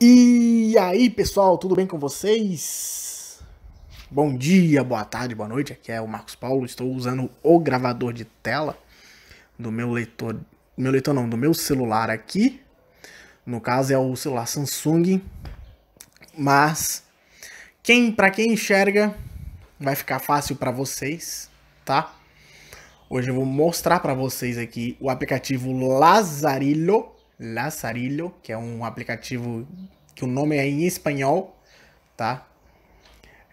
E aí, pessoal, tudo bem com vocês? Bom dia, boa tarde, boa noite. Aqui é o Marcos Paulo. Estou usando o gravador de tela do meu leitor, meu leitor não, do meu celular aqui. No caso é o celular Samsung, mas quem para quem enxerga vai ficar fácil para vocês, tá? Hoje eu vou mostrar para vocês aqui o aplicativo Lazarillo Lazarillo, que é um aplicativo que o nome é em espanhol, tá?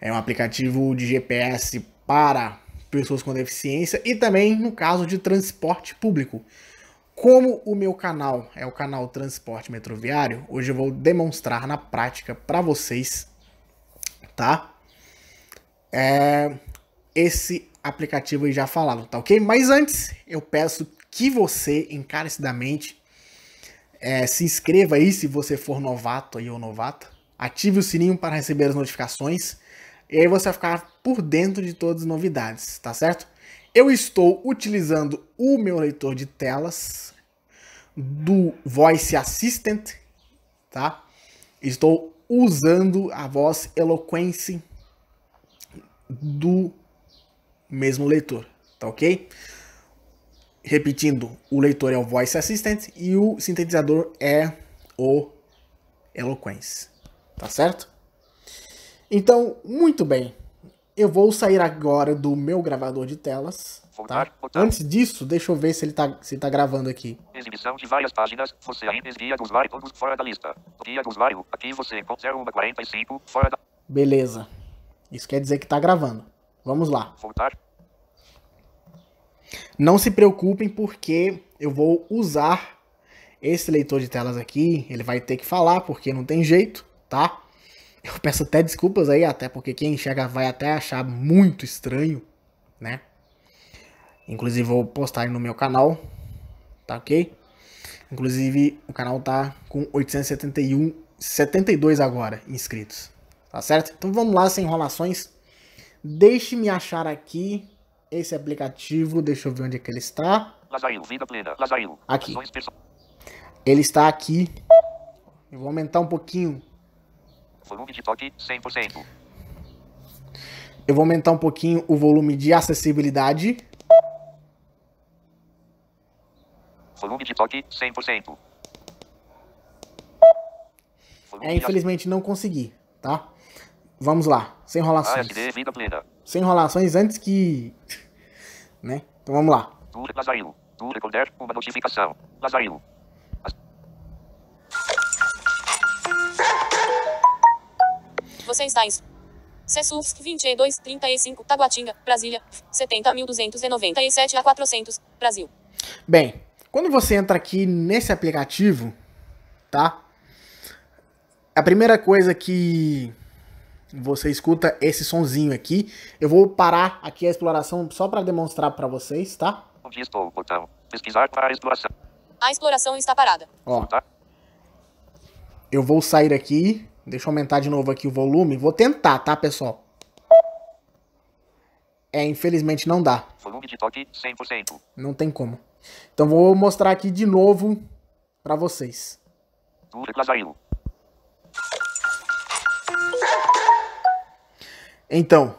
É um aplicativo de GPS para pessoas com deficiência e também no caso de transporte público. Como o meu canal é o canal Transporte Metroviário, hoje eu vou demonstrar na prática para vocês, tá? É, esse aplicativo já falado, tá ok? Mas antes, eu peço que você encarecidamente é, se inscreva aí se você for novato aí ou novata. Ative o sininho para receber as notificações. E aí você vai ficar por dentro de todas as novidades, tá certo? Eu estou utilizando o meu leitor de telas do Voice Assistant, tá? Estou usando a voz Eloquence do mesmo leitor, tá ok? Repetindo, o leitor é o Voice Assistant e o sintetizador é o Eloquence. Tá certo? Então, muito bem. Eu vou sair agora do meu gravador de telas. tá? Antes disso, deixa eu ver se ele tá, se tá gravando aqui. Exibição de várias páginas, você ainda desvia dos vários fora da lista. Guia dos vários. aqui você encontra uma 45 fora da... Beleza. Isso quer dizer que tá gravando. Vamos lá. Voltar. Não se preocupem porque eu vou usar esse leitor de telas aqui, ele vai ter que falar porque não tem jeito, tá? Eu peço até desculpas aí, até porque quem enxerga vai até achar muito estranho, né? Inclusive vou postar aí no meu canal, tá ok? Inclusive o canal tá com 871, 72 agora inscritos, tá certo? Então vamos lá, sem enrolações. Deixe-me achar aqui esse aplicativo, deixa eu ver onde é que ele está. Lazail, vida plena, Lazail. Aqui. Ele está aqui. Eu vou aumentar um pouquinho. Volume de toque 100%. Eu vou aumentar um pouquinho o volume de acessibilidade. Volume de toque 100%. é, infelizmente não consegui, tá? Vamos lá, sem enrolações. ASD, vida plena sem enrolações antes que. né? Então vamos lá. Tudo Lazarino. Tu recolher uma notificação. Lazarino. Você está em Cessursk 2235, Taguatinga, Brasília, 70.297 a 400, Brasil. Bem, quando você entra aqui nesse aplicativo, tá? A primeira coisa que você escuta esse sonzinho aqui. Eu vou parar aqui a exploração só para demonstrar para vocês, tá? Onde estou? Botão. Pesquisar para a exploração. A exploração está parada. Ó. Tá. Eu vou sair aqui. Deixa eu aumentar de novo aqui o volume. Vou tentar, tá, pessoal? É, infelizmente não dá. Volume de toque 100%. Não tem como. Então vou mostrar aqui de novo para vocês. Dura Então,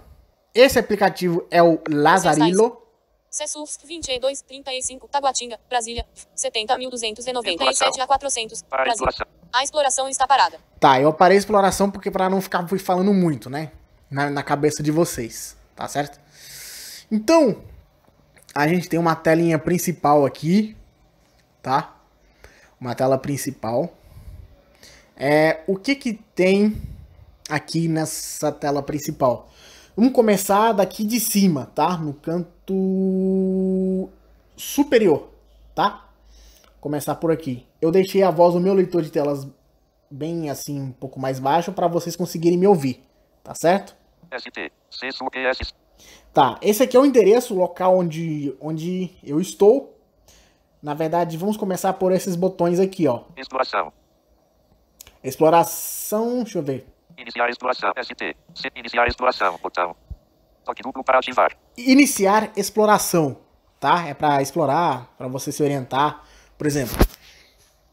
esse aplicativo é o Lazarillo. CESUFS 2235, Taguatinga, Brasília, 70.297 a 400, Brasil. A exploração está parada. Tá, eu parei a exploração porque para não ficar falando muito, né? Na, na, cabeça de vocês, tá certo? Então, a gente tem uma telinha principal aqui, tá? Uma tela principal. É, o que que tem aqui nessa tela principal. Vamos começar daqui de cima, tá? No canto superior, tá? Começar por aqui. Eu deixei a voz do meu leitor de telas bem assim, um pouco mais baixo para vocês conseguirem me ouvir, tá certo? Tá, esse aqui é o endereço, o local onde, onde eu estou. Na verdade, vamos começar por esses botões aqui, ó. Exploração. Exploração, deixa eu ver. Iniciar exploração. ST. Iniciar exploração. Botão. Toque duplo para ativar. Iniciar exploração, tá? É para explorar, para você se orientar. Por exemplo,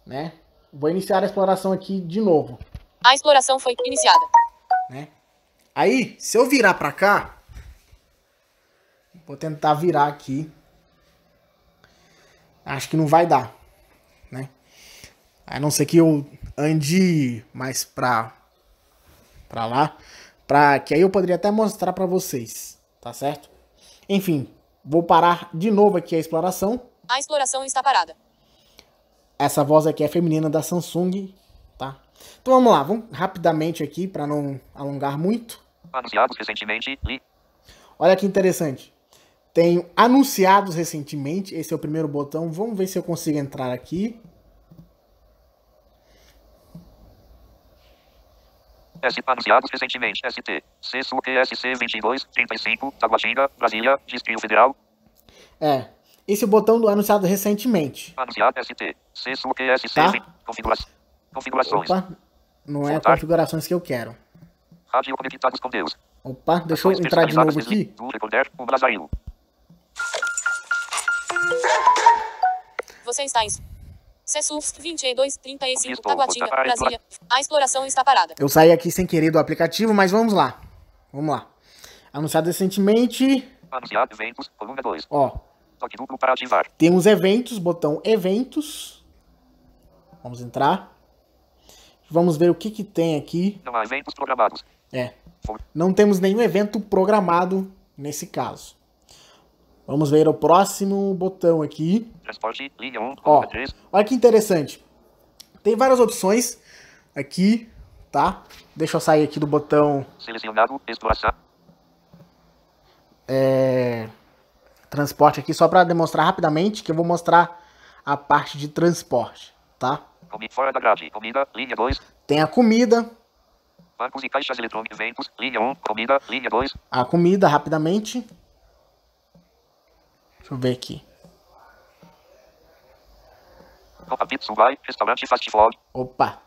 né? Vou iniciar a exploração aqui de novo. A exploração foi iniciada. Né? Aí, se eu virar para cá, vou tentar virar aqui. Acho que não vai dar, né? A não ser que eu ande mais pra para lá, para que aí eu poderia até mostrar para vocês, tá certo? Enfim, vou parar de novo aqui a exploração. A exploração está parada. Essa voz aqui é feminina da Samsung, tá? Então vamos lá, vamos rapidamente aqui para não alongar muito. Anunciados recentemente, li. Olha que interessante. Tenho anunciados recentemente, esse é o primeiro botão. Vamos ver se eu consigo entrar aqui. S anunciados recentemente. ST. CSUPSC 22, Taguatinga, Brasília, Distrito Federal. É. Esse botão do anunciado recentemente. Anunciado ST. CSUPSC. Tá? Configura... Configurações. Opa. Não é Voltar. configurações que eu quero. Rádio conectados com Deus. Opa, deixa eu entrar de novo aqui. Você está em CESUS 2235 Taguatinga, Brasília. A exploração está parada. Eu saí aqui sem querer do aplicativo, mas vamos lá. Vamos lá. Anunciado recentemente. Anunciar eventos, coluna 2. Ó. Toque duplo para ativar. Temos eventos, botão eventos. Vamos entrar. Vamos ver o que que tem aqui. Não há eventos programados. É. Não temos nenhum evento programado nesse caso. Vamos ver o próximo botão aqui. Transporte, linha 1, Ó, 3. olha que interessante. Tem várias opções aqui, tá? Deixa eu sair aqui do botão... Selecionado, exploração. É... Transporte aqui, só para demonstrar rapidamente, que eu vou mostrar a parte de transporte, tá? Comida Fora da grade, comida, linha 2. Tem a comida. Bancos e caixas eletrônicos, ventos, linha 1, comida, linha 2. A comida, rapidamente. Deixa eu ver aqui. Opa.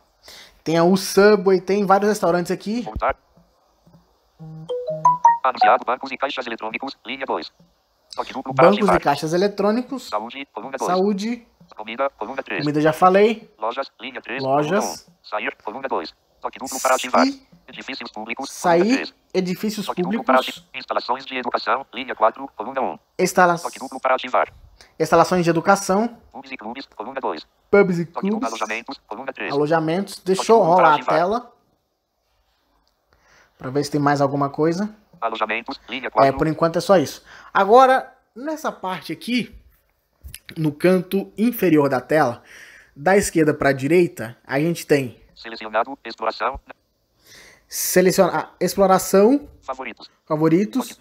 Tem o Subway, tem vários restaurantes aqui. Voltar. Anunciado bancos e caixas eletrônicos, linha 2. Bancos e caixas eletrônicos. Saúde, coluna 2. Saúde. Comida, coluna 3. Comida já falei. Lojas, linha 3. Lojas. Sair, coluna 2. Toque duplo para ativar. Edifícios públicos. Sair edifícios públicos. Para, instalações de educação, linha 4, coluna 1. Instala... para ativar. Instalações de educação. Pubs e clubes, coluna 2. Pubs e clubes. Alojamentos, coluna 3. Alojamentos. deixou rolar a tela. Para ver se tem mais alguma coisa. Alojamentos, linha 4. É, por enquanto é só isso. Agora, nessa parte aqui, no canto inferior da tela, da esquerda para direita, a gente tem. Selecionado, exploração, Selecionar. Ah, exploração. Favoritos. Favoritos.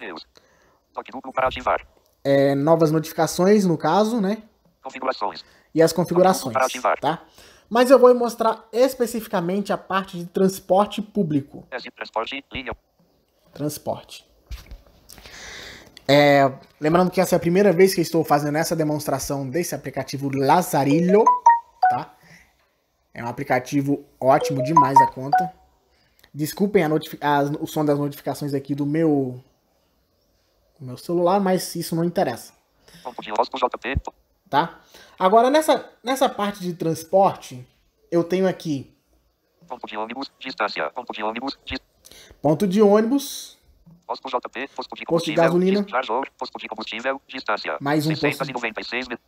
Toque duplo para ativar. É, novas notificações, no caso, né? Configurações. E as configurações. Para ativar. Tá? Mas eu vou mostrar especificamente a parte de transporte público. transporte, linha. Transporte. É, lembrando que essa é a primeira vez que estou fazendo essa demonstração desse aplicativo Lazarillo, tá? É um aplicativo ótimo demais a conta. Desculpem a as, o som das notificações aqui do meu, meu celular, mas isso não interessa. Tá? Agora, nessa, nessa parte de transporte, eu tenho aqui. Ponto de ônibus, distância. Ponto de ônibus, di... Ponto de ônibus. Posto JP, posto de, posto de gasolina. Chargor, posto de combustível, distância. Mais um posto. De...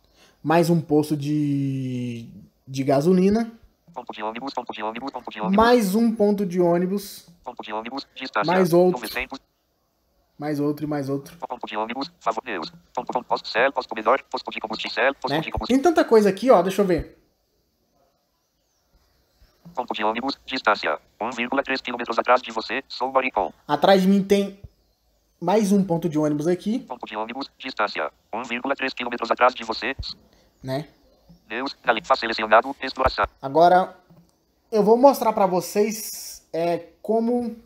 Mais um posto de, de gasolina. Ponto de ônibus, ponto de ônibus, ponto de ônibus. Mais um ponto de ônibus. Ponto de ônibus, distância. Mais outro. Mais outro e mais outro. Ponto de ônibus, favor Deus. Ponto, ponto, posto posto posto de combustível, posto né? de combustível. Tem tanta coisa aqui, ó, deixa eu ver. Ponto de ônibus, distância. 1,3 km atrás de você, sou maricão. Atrás de mim tem mais um ponto de ônibus aqui. Ponto de ônibus, distância. 1,3 km atrás de você. Né? selecionado, Agora, eu vou mostrar para vocês é, como,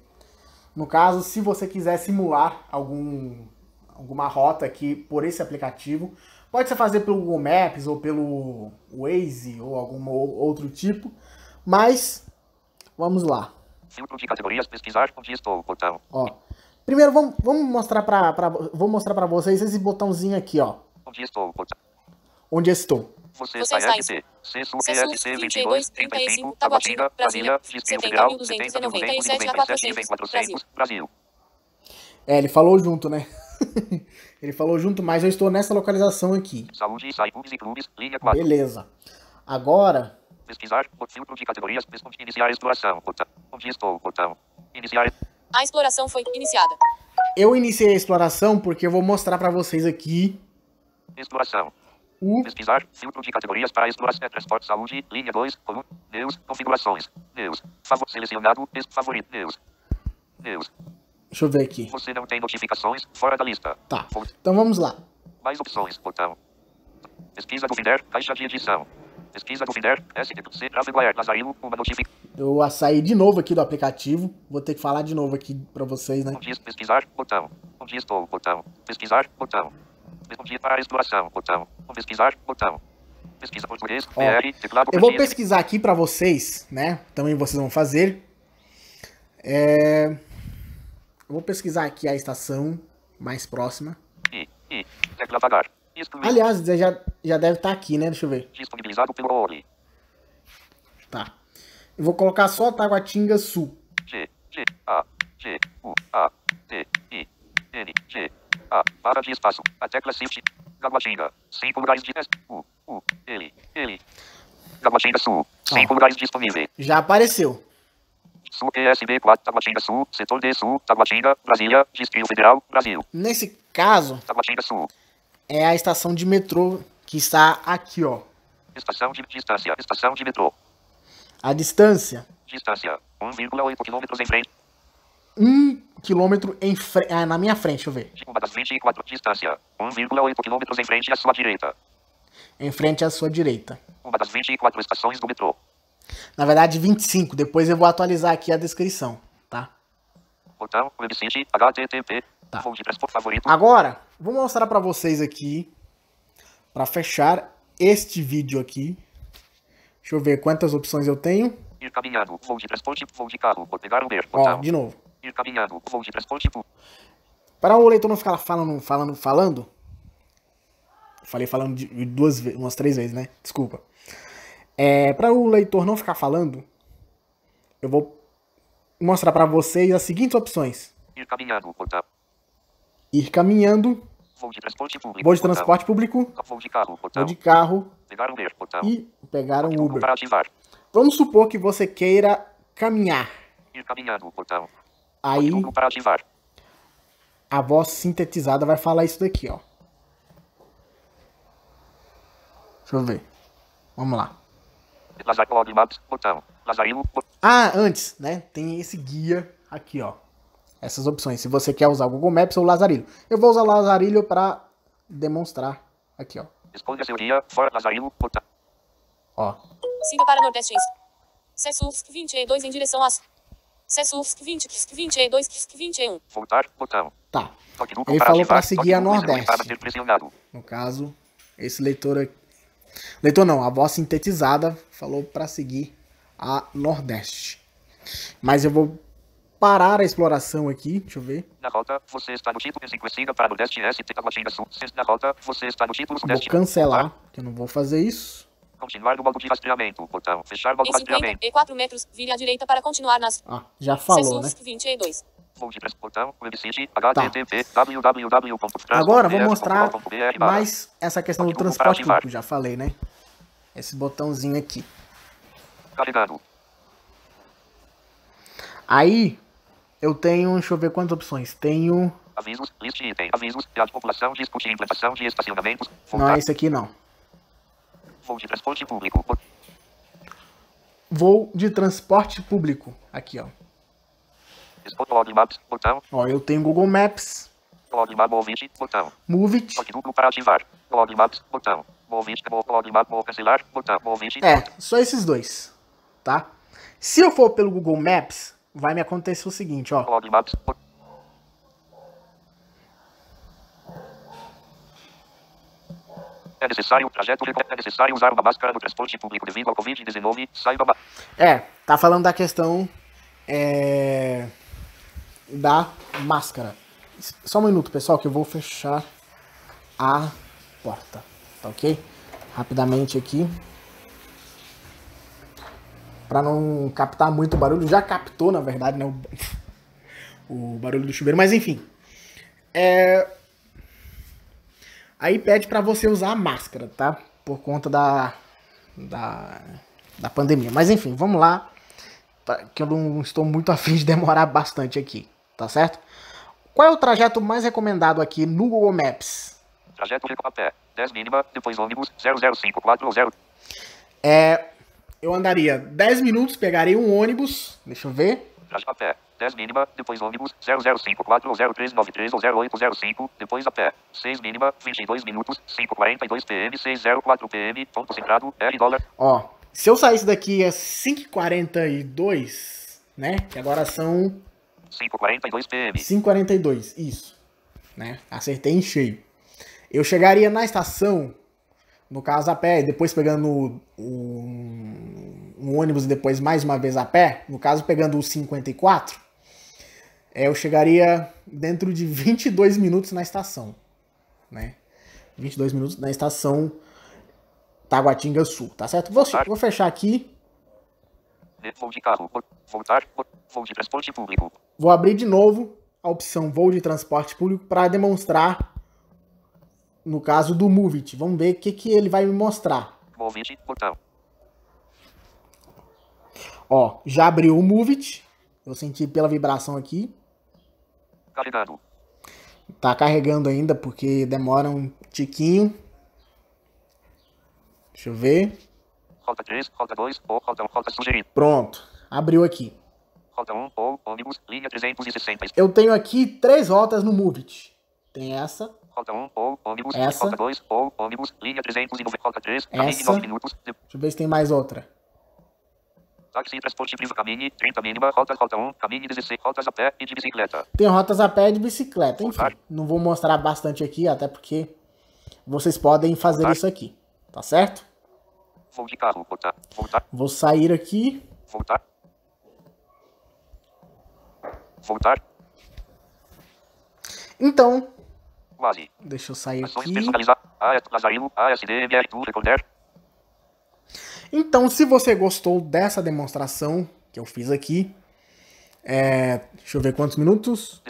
no caso, se você quiser simular algum, alguma rota aqui por esse aplicativo, pode ser fazer pelo Google Maps ou pelo Waze ou algum outro tipo, mas vamos lá. Filtro de categorias, pesquisar estou, Ó, primeiro vamos, vamos mostrar para vou mostrar para vocês esse botãozinho aqui, ó. Onde estou, onde estou. Você, Você está em Sessão 22, 35, Taguatinga, Brasília, 70.297, Brasil. É, ele falou junto, né? ele falou junto, mas eu estou nessa localização aqui. Saúde, clubes e clubes, linha 4. Beleza. Agora... Pesquisar, filtro de categorias, iniciar exploração, onde estou, botão, iniciar... A exploração foi iniciada. Eu iniciei a exploração porque eu vou mostrar para vocês aqui... Exploração, Pesquisar, filtro de categorias para exploração, é transporte, saúde, linha 2, coluna, news, configurações, news, favor, selecionado, favorito, news, news. Deixa eu ver aqui. Você não tem notificações, fora da lista. Tá, então vamos lá. Mais opções, botão. Pesquisa do Finder, caixa de edição. Pesquisa do Finder, SDC, Traveguer, Lazarino, uma notificação. Eu sair de novo aqui do aplicativo, vou ter que falar de novo aqui pra vocês, né? Onde pesquisar, botão. Onde estou, botão. Pesquisar, botão. Eu vou pesquisar aqui para vocês, né? Também vocês vão fazer. É... Eu vou pesquisar aqui a estação mais próxima. Aliás, já, já deve estar tá aqui, né? Deixa eu ver. Disponibilizado pelo ORI. Tá. Eu vou colocar só Taguatinga Sul. G, G, A, G, U, A, T, I, N, G, a, barra de espaço, a tecla Shift, Gaguatinga, Cinco lugares de... U, U, L. L. Gaguatinga Sul, Cinco lugares disponíveis. Já apareceu. Sul PSB 4, Taguatinga Sul, Setor D Sul, Taguatinga, Brasília, Distrito Federal, Brasil. Nesse caso, Taguatinga Sul. É a estação de metrô que está aqui, ó. Estação de distância, estação de metrô. A distância? Distância, 1,8 km em frente um quilômetro em fre... ah, na minha frente, deixa eu ver. Quilômetros 24, distância 1,8 quilômetros em frente à sua direita. Em frente à sua direita. Uma das 24 estações do metrô. Na verdade, 25. Depois eu vou atualizar aqui a descrição, tá? Portal website http. Tá. Agora, vou mostrar para vocês aqui, para fechar este vídeo aqui. Deixa eu ver quantas opções eu tenho. Ir caminhando, de transporte, de carro, vou pegar Ó, de novo de transporte público. Para o leitor não ficar falando, falando, falando. Falei falando duas umas três vezes, né? Desculpa. É, para o leitor não ficar falando, eu vou mostrar para vocês as seguintes opções. Ir caminhando, portal. Ir caminhando. Voo tipo, de transporte público. Vou de transporte público. Vou de carro, Vou de carro. Pegar Uber, E pegar um Uber. Vamos supor que você queira caminhar. Ir caminhando, portal. Aí a voz sintetizada vai falar isso daqui, ó. Deixa eu ver. Vamos lá. Ah, antes, né? Tem esse guia aqui, ó. Essas opções. Se você quer usar o Google Maps ou o Lazarilho. Eu vou usar o Lazarilho para demonstrar aqui, ó. Escolha seu guia, fora Lazarilho, portão. Ó. Siga para Nordeste. Sessus 22 em direção às Cessus 20, 22, 21. Voltar, botão. Tá. Ele falou para seguir a Nordeste. No caso, esse leitor aqui. Leitor não, a voz sintetizada falou para seguir a Nordeste. Mas eu vou parar a exploração aqui, deixa eu ver. Na volta você está no título tipo sequenciada para Nordeste ST Taguatinga Sul. Na volta você está no título tipo Sudeste. Vou cancelar, tá. que eu não vou fazer isso. Continuar no modo de rastreamento. Botão. Fechar modo de rastreamento. E 4 é metros. Vire à direita para continuar nas. Ah, já falou, Cessus, né? 22. Tá. Agora vou mostrar mais essa questão do transporte público, já falei, né? Esse botãozinho aqui. Carregado. Aí eu tenho, deixa eu ver quantas opções. Tenho Avisos, list item, avisos, a população discute implantação de estacionamentos. Não é esse aqui não. Voo de transporte público. Voo de transporte público. Aqui, ó. log maps, botão. Ó, eu tenho Google Maps. Log map, move it, botão. Move Toque duplo para ativar. Log maps, botão. log map, cancelar, botão. É, só esses dois, tá? Se eu for pelo Google Maps, vai me acontecer o seguinte, ó. Log maps, botão. É necessário um trajeto de... É necessário usar uma máscara no transporte público devido ao Covid-19. Saiba babá. É, tá falando da questão é, da máscara. Só um minuto, pessoal, que eu vou fechar a porta. Tá ok? Rapidamente aqui. Pra não captar muito barulho. Já captou, na verdade, né? O, o barulho do chuveiro. Mas enfim. É, Aí pede para você usar a máscara, tá? Por conta da, da, da pandemia. Mas enfim, vamos lá, tá? que eu não estou muito afim de demorar bastante aqui, tá certo? Qual é o trajeto mais recomendado aqui no Google Maps? Trajeto pé. 10 mínima, depois ônibus 00540. É, eu andaria 10 minutos, pegaria um ônibus, deixa eu ver. Trajeto a pé, 10 mínima, depois ônibus, 0054 ou 0393 ou 0805, depois a pé. 6 mínima, 22 minutos, 542 PM, 604 PM, ponto centrado, R dólar. Ó, se eu saísse daqui às 5h42, né? Que agora são. 5h42 PM. 5h42, isso. Né? Acertei em cheio. Eu chegaria na estação, no caso a pé, depois pegando um, um ônibus e depois mais uma vez a pé, no caso pegando o 54 é, eu chegaria dentro de 22 minutos na estação, né? 22 minutos na estação Taguatinga Sul, tá certo? Vou, vou fechar aqui. Vou de carro, voltar, de transporte público. Vou abrir de novo a opção voo de transporte público para demonstrar, no caso do Movit. Vamos ver o que, que ele vai me mostrar. portal. Ó, já abriu o Movit. Eu senti pela vibração aqui. Carregado. Tá carregando ainda porque demora um tiquinho. Deixa eu ver. Rota 3, rota 2, ou rota 1, rota sugerida. Pronto, abriu aqui. Rota 1, ou ônibus, linha 360. Eu tenho aqui três rotas no Movit. Tem essa. Rota 1, ou ônibus, essa. rota 2, ou ônibus, linha 390, rota 3, essa. 9 minutos. Deixa eu ver se tem mais outra. Táxi, transporte privado, caminhe, 30 mínima, rotas, rota 1, caminhe 16, rotas a pé e de bicicleta. Tem rotas a pé e de bicicleta, enfim. Não vou mostrar bastante aqui, até porque vocês podem fazer isso aqui, tá certo? Vou de carro, voltar, voltar. Vou sair aqui. Voltar. Voltar. Então. Deixa eu sair aqui. Ações personalizar. ASDMR, tu, recorder. Então, se você gostou dessa demonstração que eu fiz aqui, é, deixa eu ver quantos minutos.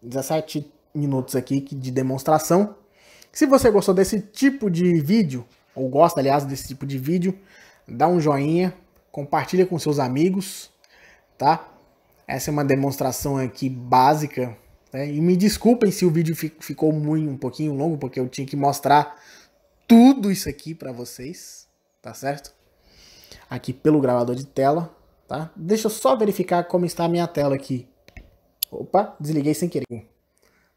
17 minutos aqui de demonstração. Se você gostou desse tipo de vídeo, ou gosta, aliás, desse tipo de vídeo, dá um joinha, compartilha com seus amigos, tá? Essa é uma demonstração aqui básica. Né? E me desculpem se o vídeo ficou muito, um pouquinho longo, porque eu tinha que mostrar tudo isso aqui para vocês tá certo? Aqui pelo gravador de tela, tá? Deixa eu só verificar como está a minha tela aqui. Opa, desliguei sem querer.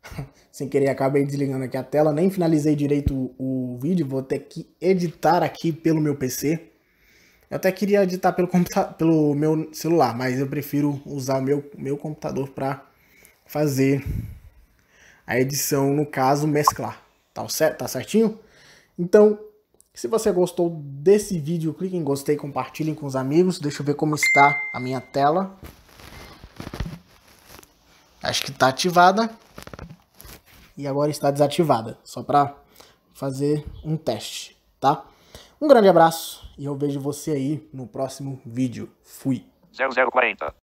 sem querer, acabei desligando aqui a tela, nem finalizei direito o, o vídeo, vou ter que editar aqui pelo meu PC. Eu até queria editar pelo, pelo meu celular, mas eu prefiro usar o meu, meu computador para fazer a edição, no caso, mesclar. Tá, certo? tá certinho? Então, se você gostou desse vídeo, clique em gostei, compartilhem com os amigos. Deixa eu ver como está a minha tela. Acho que está ativada. E agora está desativada, só para fazer um teste, tá? Um grande abraço e eu vejo você aí no próximo vídeo. Fui. 0040